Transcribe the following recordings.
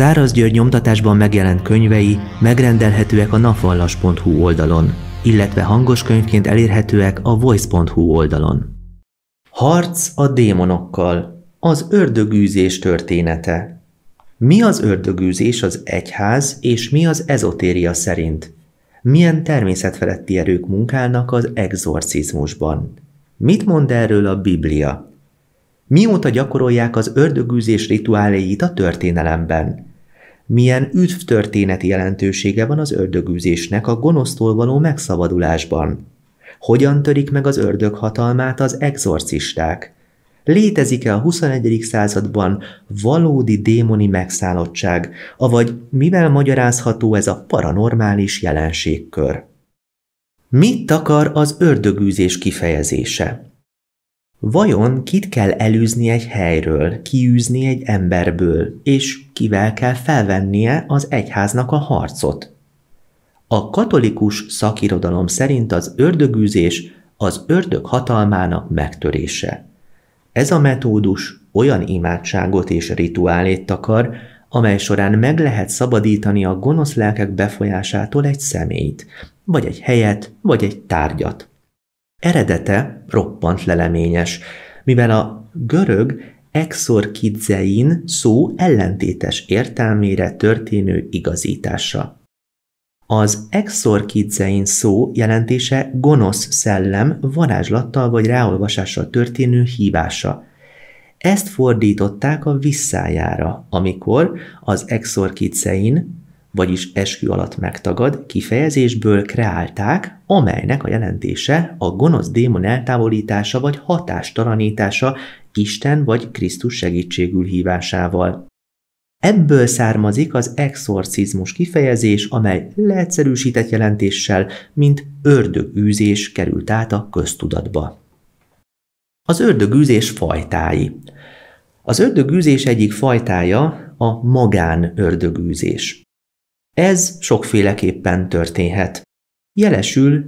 Száraz György nyomtatásban megjelent könyvei megrendelhetőek a napvallas.hu oldalon, illetve hangos könyvként elérhetőek a voice.hu oldalon. Harc a démonokkal. Az ördögűzés története. Mi az ördögűzés az egyház, és mi az ezotéria szerint? Milyen természetfeletti erők munkálnak az exorcizmusban? Mit mond erről a Biblia? Mióta gyakorolják az ördögűzés rituáléit a történelemben? milyen üdvtörténeti jelentősége van az ördögűzésnek a gonosztól való megszabadulásban. Hogyan törik meg az ördög hatalmát az exorcisták? Létezik-e a 21. században valódi démoni megszállottság, avagy mivel magyarázható ez a paranormális jelenségkör? Mit akar az ördögűzés kifejezése? Vajon kit kell elűzni egy helyről, kiűzni egy emberből, és kivel kell felvennie az egyháznak a harcot? A katolikus szakirodalom szerint az ördögűzés az ördög hatalmának megtörése. Ez a metódus olyan imádságot és rituálét takar, amely során meg lehet szabadítani a gonosz lelkek befolyásától egy személyt, vagy egy helyet, vagy egy tárgyat. Eredete roppant leleményes, mivel a görög exorkidzein szó ellentétes értelmére történő igazítása. Az exorkidzein szó jelentése gonosz szellem varázslattal vagy ráolvasással történő hívása. Ezt fordították a visszájára, amikor az exorkidzein vagyis eskü alatt megtagad kifejezésből kreálták, amelynek a jelentése a gonosz démon eltávolítása vagy hatástalanítása Isten vagy Krisztus segítségül hívásával. Ebből származik az exorcizmus kifejezés, amely leegyszerűsített jelentéssel, mint ördögűzés került át a köztudatba. Az ördögűzés fajtái Az ördögűzés egyik fajtája a ördögűzés. Ez sokféleképpen történhet. Jelesül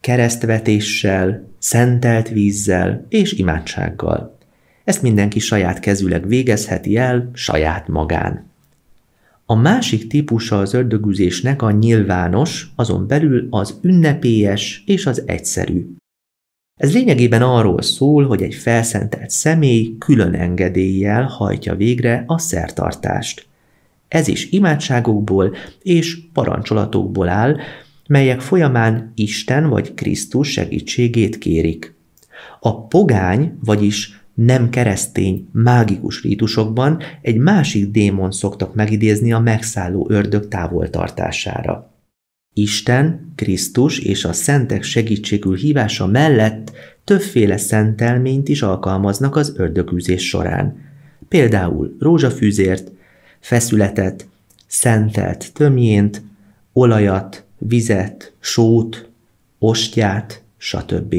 keresztvetéssel, szentelt vízzel és imádsággal. Ezt mindenki saját kezüleg végezheti el, saját magán. A másik típusa az ördögüzésnek a nyilvános, azon belül az ünnepélyes és az egyszerű. Ez lényegében arról szól, hogy egy felszentelt személy külön engedéllyel hajtja végre a szertartást. Ez is imádságokból és parancsolatokból áll, melyek folyamán Isten vagy Krisztus segítségét kérik. A pogány, vagyis nem keresztény, mágikus rítusokban egy másik démon szoktak megidézni a megszálló ördög távoltartására. Isten, Krisztus és a szentek segítségül hívása mellett többféle szentelményt is alkalmaznak az ördögűzés során. Például rózsafűzért, feszületet, szentelt tömjént, olajat, vizet, sót, ostját, stb.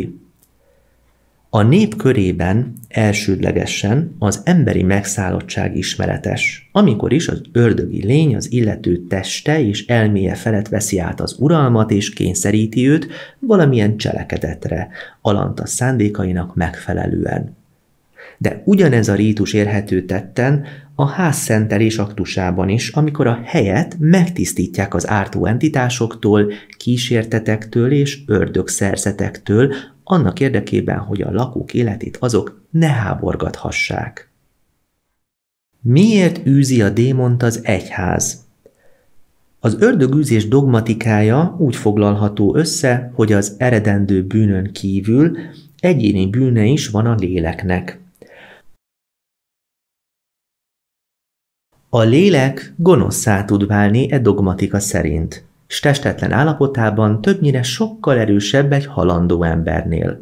A nép körében elsődlegesen az emberi megszállottság ismeretes, amikor is az ördögi lény az illető teste és elméje felett veszi át az uralmat és kényszeríti őt valamilyen cselekedetre, alanta szándékainak megfelelően. De ugyanez a rítus érhető tetten a házszentelés aktusában is, amikor a helyet megtisztítják az ártó entitásoktól, kísértetektől és ördögszerzetektől, annak érdekében, hogy a lakók életét azok ne háborgathassák. Miért űzi a démont az egyház? Az ördögűzés dogmatikája úgy foglalható össze, hogy az eredendő bűnön kívül egyéni bűne is van a léleknek. A lélek gonoszszá tud válni e dogmatika szerint, s testetlen állapotában többnyire sokkal erősebb egy halandó embernél.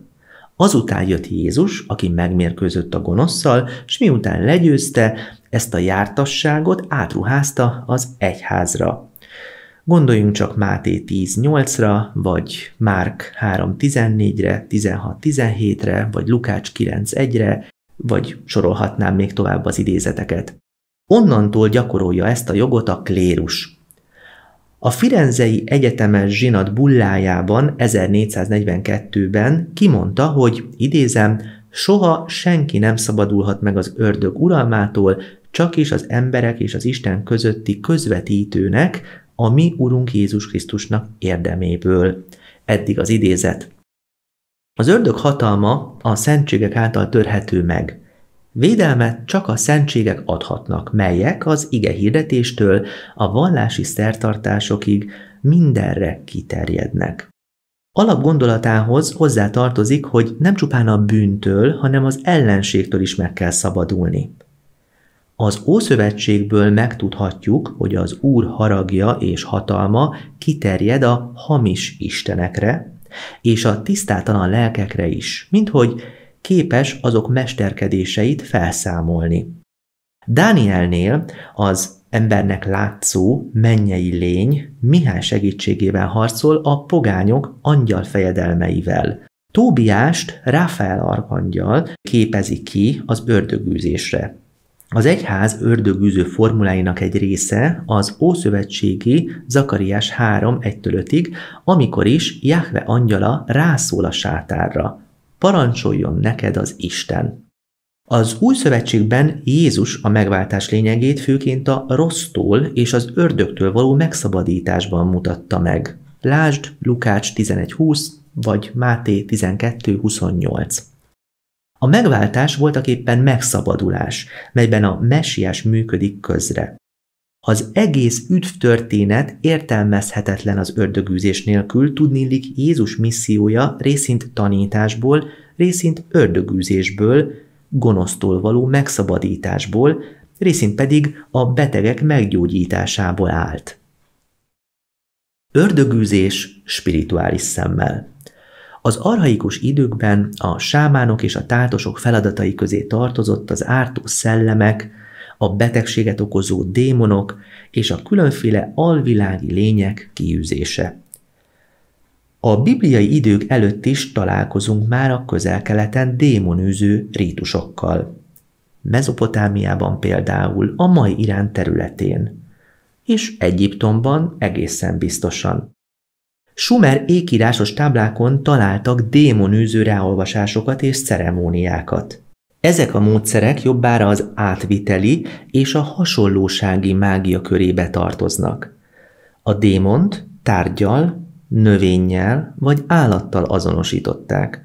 Azután jött Jézus, aki megmérkőzött a gonoszszal, s miután legyőzte, ezt a jártasságot átruházta az egyházra. Gondoljunk csak Máté 10.8-ra, vagy Márk 3.14-re, 16.17-re, vagy Lukács 9.1-re, vagy sorolhatnám még tovább az idézeteket. Onnantól gyakorolja ezt a jogot a klérus. A Firenzei Egyetemes zsinat bullájában 1442-ben kimondta, hogy idézem, soha senki nem szabadulhat meg az ördög uralmától, csak is az emberek és az Isten közötti közvetítőnek, a mi Urunk Jézus Krisztusnak érdeméből. Eddig az idézet. Az ördög hatalma a szentségek által törhető meg. Védelmet csak a szentségek adhatnak, melyek az ige hirdetéstől a vallási szertartásokig mindenre kiterjednek. Alapgondolatához hozzá tartozik, hogy nem csupán a bűntől, hanem az ellenségtől is meg kell szabadulni. Az Ószövetségből megtudhatjuk, hogy az Úr haragja és hatalma kiterjed a hamis istenekre, és a tisztátalan lelkekre is, minthogy képes azok mesterkedéseit felszámolni. Dánielnél az embernek látszó mennyei lény Mihály segítségével harcol a pogányok angyal fejedelmeivel. Tóbiást Ráfael arkangyal képezi ki az ördögűzésre. Az egyház ördögűző formuláinak egy része az Ószövetségi Zakariás 3 1 5 amikor is Jahve angyala rászól a sátárra parancsoljon neked az Isten. Az új szövetségben Jézus a megváltás lényegét főként a rossztól és az ördögtől való megszabadításban mutatta meg. Lásd Lukács 11.20 vagy Máté 12.28. A megváltás voltaképpen megszabadulás, melyben a messiás működik közre. Az egész üdvtörténet értelmezhetetlen az ördögűzés nélkül, tudnélik Jézus missziója részint tanításból, részint ördögűzésből, gonosztól való megszabadításból, részint pedig a betegek meggyógyításából állt. Ördögűzés spirituális szemmel. Az arhaikus időkben a sámánok és a tátosok feladatai közé tartozott az ártó szellemek, a betegséget okozó démonok és a különféle alvilági lények kiűzése. A bibliai idők előtt is találkozunk már a közel-keleten démonűző rítusokkal. Mezopotámiában például a mai Irán területén, és Egyiptomban egészen biztosan. Sumer ékírásos táblákon találtak démonűző ráolvasásokat és ceremóniákat. Ezek a módszerek jobbára az átviteli és a hasonlósági mágia körébe tartoznak. A démont tárgyal, növényjel vagy állattal azonosították,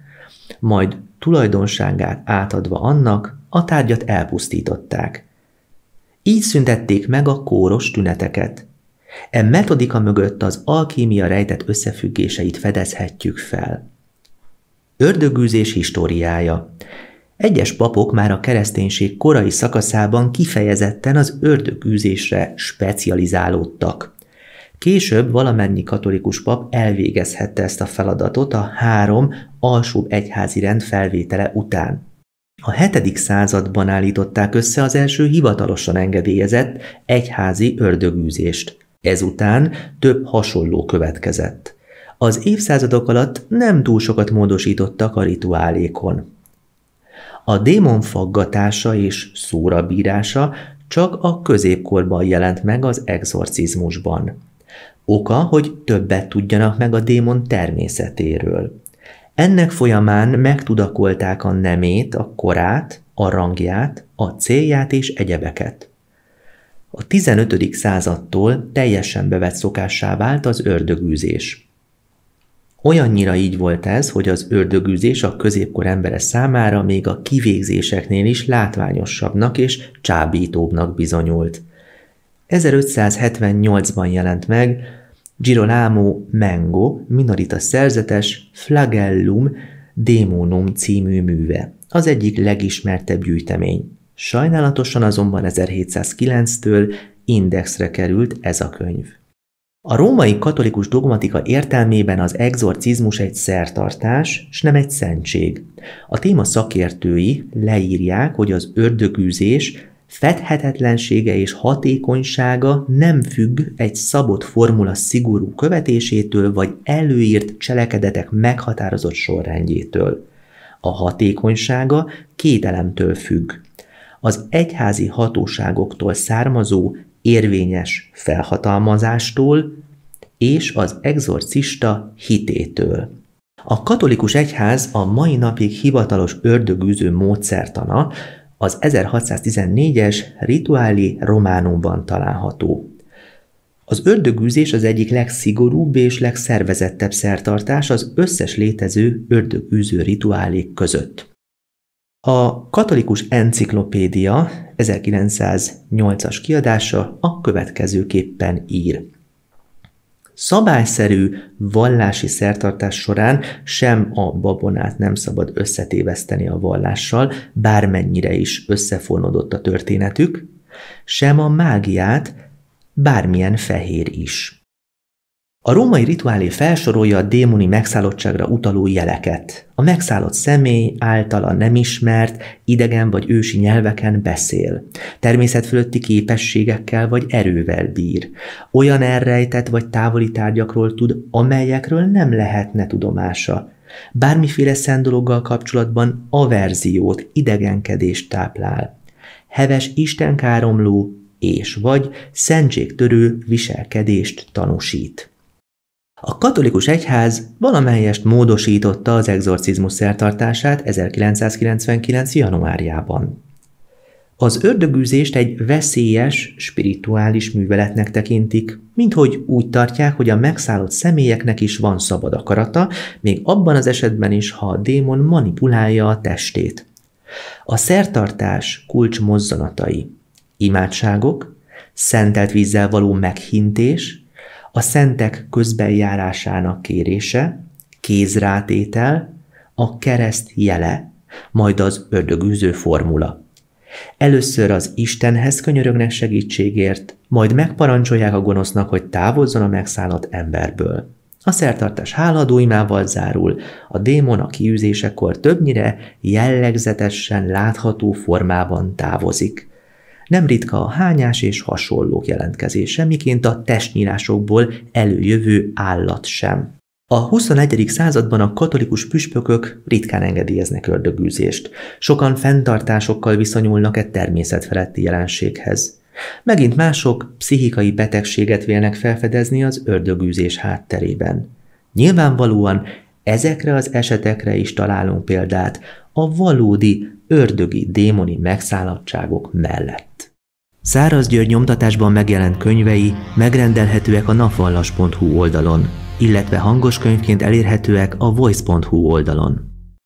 majd tulajdonságát átadva annak, a tárgyat elpusztították. Így szüntették meg a kóros tüneteket. E metodika mögött az alkímia rejtett összefüggéseit fedezhetjük fel. Ördögűzés históriája egyes papok már a kereszténység korai szakaszában kifejezetten az ördögűzésre specializálódtak. Később valamennyi katolikus pap elvégezhette ezt a feladatot a három alsóbb egyházi rend felvétele után. A 7. században állították össze az első hivatalosan engedélyezett egyházi ördögűzést. Ezután több hasonló következett. Az évszázadok alatt nem túl sokat módosítottak a rituálékon. A démon faggatása és szórabírása csak a középkorban jelent meg az exorcizmusban. Oka, hogy többet tudjanak meg a démon természetéről. Ennek folyamán megtudakolták a nemét, a korát, a rangját, a célját és egyebeket. A 15. századtól teljesen bevett szokássá vált az ördögűzés. Olyannyira így volt ez, hogy az ördögűzés a középkor embere számára még a kivégzéseknél is látványosabbnak és csábítóbbnak bizonyult. 1578-ban jelent meg Girolamo Mengo minorita szerzetes Flagellum Demonum című műve, az egyik legismertebb gyűjtemény. Sajnálatosan azonban 1709-től indexre került ez a könyv. A római katolikus dogmatika értelmében az exorcizmus egy szertartás, s nem egy szentség. A téma szakértői leírják, hogy az ördögűzés fedhetetlensége és hatékonysága nem függ egy szabott formula szigorú követésétől vagy előírt cselekedetek meghatározott sorrendjétől. A hatékonysága két elemtől függ. Az egyházi hatóságoktól származó érvényes felhatalmazástól és az exorcista hitétől. A katolikus egyház a mai napig hivatalos ördögűző módszertana az 1614-es rituáli románumban található. Az ördögűzés az egyik legszigorúbb és legszervezettebb szertartás az összes létező ördögűző rituálék között. A katolikus enciklopédia 1908-as kiadása a következőképpen ír. Szabályszerű vallási szertartás során sem a babonát nem szabad összetéveszteni a vallással, bármennyire is összefonodott a történetük, sem a mágiát, bármilyen fehér is. A római rituálé felsorolja a démoni megszállottságra utaló jeleket. A megszállott személy általa nem ismert, idegen vagy ősi nyelveken beszél. Természetfölötti képességekkel vagy erővel bír. Olyan elrejtett vagy távoli tárgyakról tud, amelyekről nem lehetne tudomása. Bármiféle dologgal kapcsolatban averziót, idegenkedést táplál. Heves istenkáromló és vagy szentségtörő viselkedést tanúsít. A katolikus egyház valamelyest módosította az exorcizmus szertartását 1999. januárjában. Az ördögűzést egy veszélyes, spirituális műveletnek tekintik, minthogy úgy tartják, hogy a megszállott személyeknek is van szabad akarata, még abban az esetben is, ha a démon manipulálja a testét. A szertartás kulcs mozzanatai, imádságok, szentelt vízzel való meghintés, a szentek közbenjárásának kérése, kézrátétel, a kereszt jele, majd az ördögűző formula. Először az Istenhez könyörögnek segítségért, majd megparancsolják a gonosznak, hogy távozzon a megszállott emberből. A szertartás háladó imával zárul, a démon a kiűzésekor többnyire jellegzetesen látható formában távozik. Nem ritka a hányás és hasonlók jelentkezése, miként a testnyírásokból előjövő állat sem. A 21. században a katolikus püspökök ritkán engedélyeznek ördögűzést. Sokan fenntartásokkal viszonyulnak egy természetfeletti jelenséghez. Megint mások pszichikai betegséget vélnek felfedezni az ördögűzés hátterében. Nyilvánvalóan ezekre az esetekre is találunk példát a valódi ördögi, démoni megszállottságok mellett. Száraz György nyomtatásban megjelent könyvei megrendelhetőek a napvallas.hu oldalon, illetve hangos könyvként elérhetőek a voice.hu oldalon.